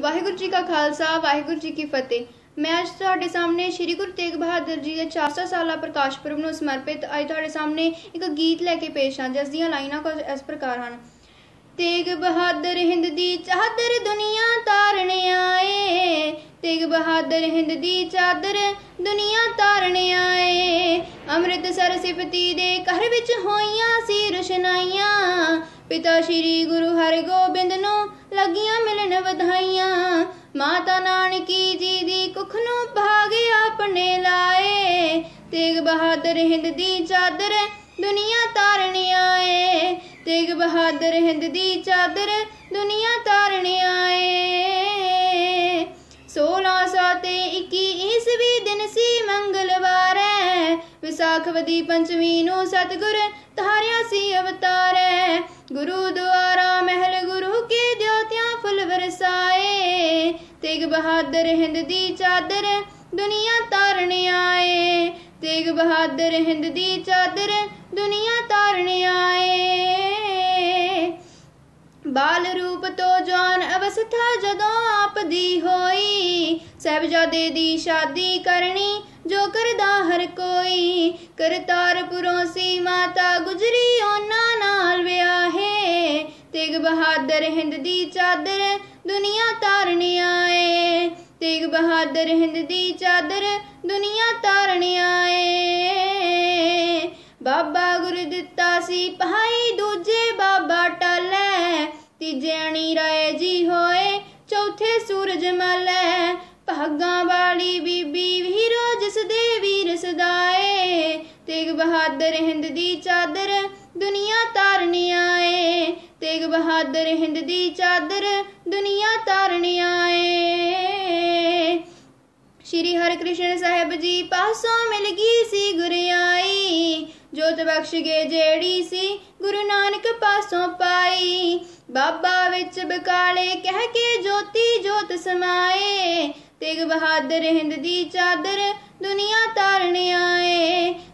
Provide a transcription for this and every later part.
ਵਾਹਿਗੁਰੂ ਜੀ ਕਾ ਖਾਲਸਾ ਵਾਹਿਗੁਰੂ ਜੀ ਕੀ ਫਤਿਹ ਮੈਂ ਅੱਜ ਤੁਹਾਡੇ ਸਾਹਮਣੇ ਸ੍ਰੀ ਗੁਰੂ ਤੇਗ ਬਹਾਦਰ ਜੀ ਦੇ 400 ਸਾਲਾ ਪ੍ਰਕਾਸ਼ ਪੁਰਬ ਨੂੰ ਸਮਰਪਿਤ ਅੱਜ ਤੁਹਾਡੇ ਸਾਹਮਣੇ ਇੱਕ ਗੀਤ ਲੈ ਕੇ ਪੇਸ਼ ਹਾਂ ਜਿਸ ਦੀਆਂ ਲਾਈਨਾਂ ਕੁਝ ਇਸ ਪ੍ਰਕਾਰ ਹਨ ਤੇਗ ਬਹਾਦਰ ਹਿੰਦ ਦੀ ਚਾਦਰ ਦੁਨੀਆ ਤਾਰਨ ਆਏ ਤੇਗ ਬਹਾਦਰ ਹਿੰਦ ਦੀ ਚਾਦਰ ਦੁਨੀਆ ਤਾਰਨ ਆਏ ਅੰਮ੍ਰਿਤਸਰ ਸਿਫਤੀ ਦੇ ਘਰ ਵਿੱਚ ਹੋਈਆਂ ਸੀ ਰੁਸ਼ਨਾਈਆਂ ਪਿਤਾ ਸ਼੍ਰੀ ਗੁਰੂ ਹਰਗੋਬਿੰਦ ਨੂੰ ਲੱਗੀਆਂ ਮਿਲਣ ਵਧਾਈਆਂ ਮਾਤਾ ਨਾਨਕੀ ਜੀ ਦੀ ਕੁੱਖ ਨੂੰ ਭਾਗ ਆਪਣੇ ਲਾਏ ਤੇਗ ਬਹਾਦਰ ਹਿੰਦ ਦੀ ਚਾਦਰ ਦੁਨੀਆ ਤਾਰਨ ਆਏ ਤੇਗ ਬਹਾਦਰ ਹਿੰਦ ਦੀ ਚਾਦਰ ਦੁਨੀਆ ਤਾਰਨ ਆਏ 16 ਤੇ 21 ਈਸਵੀ ਦਿਨ ਸੀ ਮੰਗਲਵਾਰ ਹੈ ਵਿਸਾਖਵਦੀ ਪੰਚਮੀ ਨੂੰ ਸਤਗੁਰ ਤਾਰਿਆ ਸੀ ਅਵਤਾਰ ਗੁਰੂ ਦੁਆਰਾ ਮਹਿਲ ਗੁਰੂ ਕੀ ਜੋਤਿਆਂ ਫੁੱਲ ਵਰਸਾਏ ਤੇਗ ਬਹਾਦਰ ਹਿੰਦ ਦੀ ਚਾਦਰ ਦੁਨੀਆ ਤਾਰਨ ਆਏ ਤੇਗ ਬਹਾਦਰ ਹਿੰਦ ਦੀ ਚਾਦਰ ਦੁਨੀਆ ਤਾਰਨ ਆਏ ਬਾਲ ਰੂਪ ਤੋਂ ਜਾਨ ਅਵਸਥਾ ਜਦੋਂ ਆਪ ਦੀ ਹੋਈ ਸਹਿਬਜ਼ਾਦੇ ਦੀ ਸ਼ਾਦੀ ਕਰਨੀ ਜੋ ਕਰਦਾ ਹਰ ਕੋਈ ਕਰਤਾਰਪੁਰੋਂ ਸੀ ਮਾਤਾ ਬਹਾਦਰ ਹਿੰਦ ਦੀ ਚਾਦਰ ਦੁਨੀਆ ਤਾਰਨ ਆਏ ਤੇਗ ਬਹਾਦਰ ਹਿੰਦ ਦੀ ਚਾਦਰ ਦੁਨੀਆ ਤਾਰਨ ਆਏ ਬਾਬਾ ਗੁਰੂ ਦਿੱਤਾ ਸੀ ਪਹਾਈ ਦੂਜੇ ਬਾਬਾ ਟਲੇ ਤੀਜੇ ਅਣੀ ਰਾਏ ਜੀ ਹੋਏ ਚੌਥੇ ਸੂਰਜ ਮਲੈ ਭਾਗਾਂ ਵਾਲੀ ਬੀਬੀ ਵੀਰੋ ਜਿਸ ਦੇ ਵੀਰ ਸਦਾਏ ਤੇਗ ਬਹਾਦਰ ਹਿੰਦ ਦੀ ਚਾਦਰ ਦੁਨੀਆ ਤਾਰਨ ਆਏ ਤੇਗ ਬਹਾਦਰ ਹਿੰਦ ਦੀ ਚਾਦਰ ਦੁਨੀਆ ਤਾਰਨ ਆਏ ਸ਼੍ਰੀ ਹਰਿਕ੍ਰਿਸ਼ਨ ਸਾਹਿਬ ਜੀ ਪਾਸੋਂ ਮਿਲ ਗਈ ਸੀ ਗੁਰਿਆਈ ਜੋਤ ਬਖਸ਼ ਗਏ ਜਿਹੜੀ ਸੀ ਗੁਰੂ ਨਾਨਕ ਪਾਸੋਂ ਪਾਈ ਬਾਬਾ ਵਿੱਚ ਬਕਾਲੇ ਕਹਿ ਕੇ ਜੋਤੀ ਜੋਤ ਸਮਾਏ ਤੇਗ ਬਹਾਦਰ ਹਿੰਦ ਦੀ ਚਾਦਰ ਦੁਨੀਆ ਤਾਰਨ ਆਏ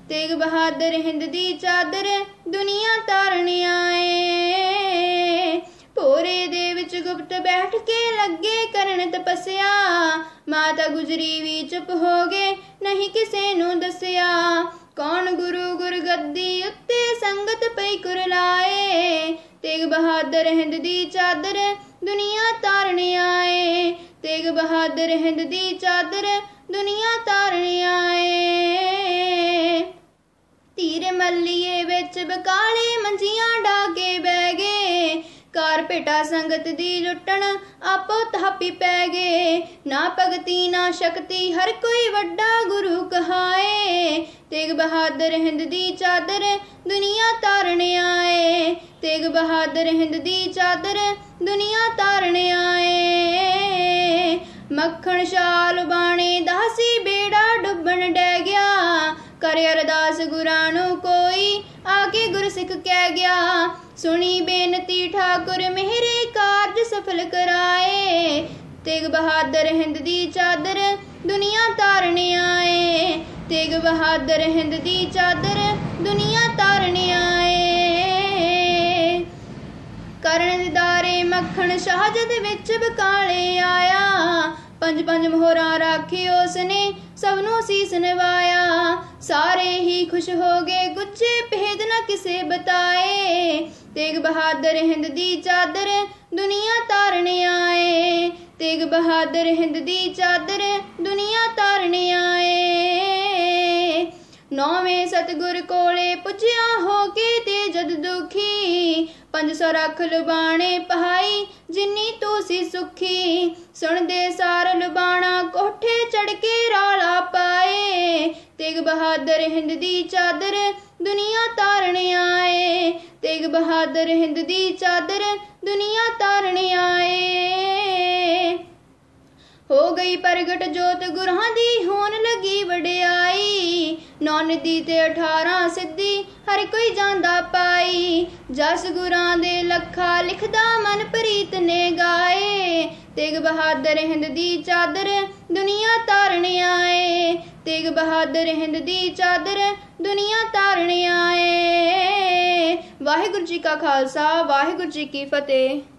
ਤੇਗ ਬਹਾਦਰ ਹਿੰਦ ਦੀ ਚਾਦਰ ਦੁਨੀਆ ਤਾਰਨ ਆਏ ਪੋਰੇ ਦੇ ਵਿੱਚ ਗੁਪਤ ਬੈਠ ਕੇ ਲੱਗੇ ਕਰਨ ਤਪਸਿਆ ਮਾਤਾ ਗੁਜਰੀ ਵੀ ਚੁੱਪ ਹੋ ਗਏ ਨਹੀਂ ਕਿਸੇ ਨੂੰ ਦੱਸਿਆ ਕੌਣ ਗੁਰੂ ਗੁਰਗੱਦੀ ਉੱਤੇ ਸੰਗਤ ਪਈ ਕੁਰਲਾਏ ਤੇਗ ਬਹਾਦਰ ਹਿੰਦ ਦੀ ਚਾਦਰ ਦੁਨੀਆ ਤਾਰਨ ਆਏ ਤੇਗ ਬਹਾਦਰ ਹਿੰਦ ਦੀ ਚਾਦਰ ਦੁਨੀਆ ਤਾਰਨ ਆਏ ਵਿੱਚ ਬਕਾਲੇ ਮੰਜੀਆਂ ਡਾਗੇ ਬਹਿ ਗਏ ਕਾਰਪੇਟਾ ਸੰਗਤ ਦੀ ਲੁੱਟਣ ਆਪੋ ਤਹਾਪੀ ਪੈ ਗਏ ਨਾ ਭਗਤੀ ਨਾ ਸ਼ਕਤੀ ਹਰ ਕੋਈ ਵੱਡਾ ਗੁਰੂ ਕਹਾਏ ਤੇਗ ਬਹਾਦਰ ਹਿੰਦ ਦੀ ਚਾਦਰ ਦੁਨੀਆ ਤਾਰਨ ਆਏ ਤੇਗ ਬਹਾਦਰ ਹਿੰਦ ਦੀ ਚਾਦਰ ਦੁਨੀਆ ਤਾਰਨ ਆਏ ਮੱਖਣ ਸ਼ਾਲ ਬਾਣੇ ਦਾਸੀ ਬੇੜਾ ਡੁੱਬਣ ਡੈ ਗਿਆ ਕਰੇ ਅਰਦਾਸ ਗੁਰਾਂ ਨੂੰ ਕੋਈ ਆਕੇ ਗੁਰ ਸਿੱਖ ਕਹਿ ਗਿਆ ਸੁਣੀ ਬੇਨਤੀ ਠਾਕੁਰ ਮੇਰੇ ਕਾਰਜ ਸਫਲ ਕਰਾਏ ਤੇਗ ਬਹਾਦਰ ਹਿੰਦ ਦੀ ਚਾਦਰ ਦੁਨੀਆ ਤਾਰਨ ਆਏ ਤੇਗ ਬਹਾਦਰ ਹਿੰਦ ਦੀ ਚਾਦਰ ਦੁਨੀਆ ਤਾਰਨ ਆਏ ਕਰਨ ਦਿਦਾਰੇ ਮੱਖਣ ਸ਼ਾਹ ਦੇ ਵਿੱਚ ਬਕਾਲੇ ਆਇਆ ਪੰਜ ਪੰਜ ਮੋਹਰਾ ਰੱਖਿਓ ਉਸਨੇ ਸਭ ਨੂੰ ਸੀਸ ਨਵਾਇਆ ਸਾਰੇ ਹੀ ਖੁਸ਼ ਹੋ ਗਏ ਗੁੱਚੇ ਕਿਸੇ ਬਤਾਏ ਤੇਗ ਬਹਾਦਰ ਹਿੰਦ ਦੀ ਚਾਦਰ ਦੁਨੀਆ ਤਾਰਨ ਆਏ ਤੇਗ ਬਹਾਦਰ ਹਿੰਦ ਦੀ ਚਾਦਰ ਦੁਨੀਆ ਤਾਰਨ ਆਏ ਨੌਵੇਂ ਸਤਗੁਰ ਕੋਲੇ ਪੁੱਜਿਆ ਹੋ ਕੇ ਤੇ ਜਦ ਦੁਖੀ 500 ਰੱਖ ਲਬਾਣੇ ਪਹਾਈ ਜਿੰਨੀ ਤੂੰ ਸੀ ਸੁਖੀ ਸੁਣਦੇ ਸਾਰ ਲਬਾਣਾ ਕੋਠੇ ਚੜ ਕੇ ਰੌਲਾ ਪਾਏ ਤੇਗ ਬਹਾਦਰ ਹਿੰਦ ਦੀ ਚਾਦਰ ਦੁਨੀਆ ਤਾਰਨ ਆਏ ਤੇਗ ਬਹਾਦਰ ਹਿੰਦ ਦੀ ਚਾਦਰ ਦੁਨੀਆ ਤਾਰਨ ਆਏ ਹੋ ਗਈ ਪ੍ਰਗਟ ਜੋਤ ਗੁਰਾਂ ਦੀ ਹੋਣ ਲੱਗੀ ਵਡਿਆਈ ਨੌਨ ਦੀ ਤੇ 18 ਸਿੱਧੀ ਹਰ ਕੋਈ ਜਾਂਦਾ ਪਾਈ ਜਸ ਗੁਰਾਂ ਦੇ ਲਖਾ ਲਿਖਦਾ ਮਨ ਪ੍ਰੀਤ ਨੇ ਗਾਏ ਤੇਗ ਬਹਾਦਰ ਹਿੰਦ ਦੀ ਚਾਦਰ ਦੁਨੀਆ ਤਾਰਨ ਆਏ ਤੇਗ ਬਹਾਦਰ ਹਿੰਦ ਦੀ ਚਾਦਰ ਦੁਨੀਆ ਤਾਰਨ ਆਏ ਵਾਹਿਗੁਰੂ ਜੀ ਕਾ ਖਾਲਸਾ ਵਾਹਿਗੁਰੂ ਜੀ ਕੀ ਫਤਿਹ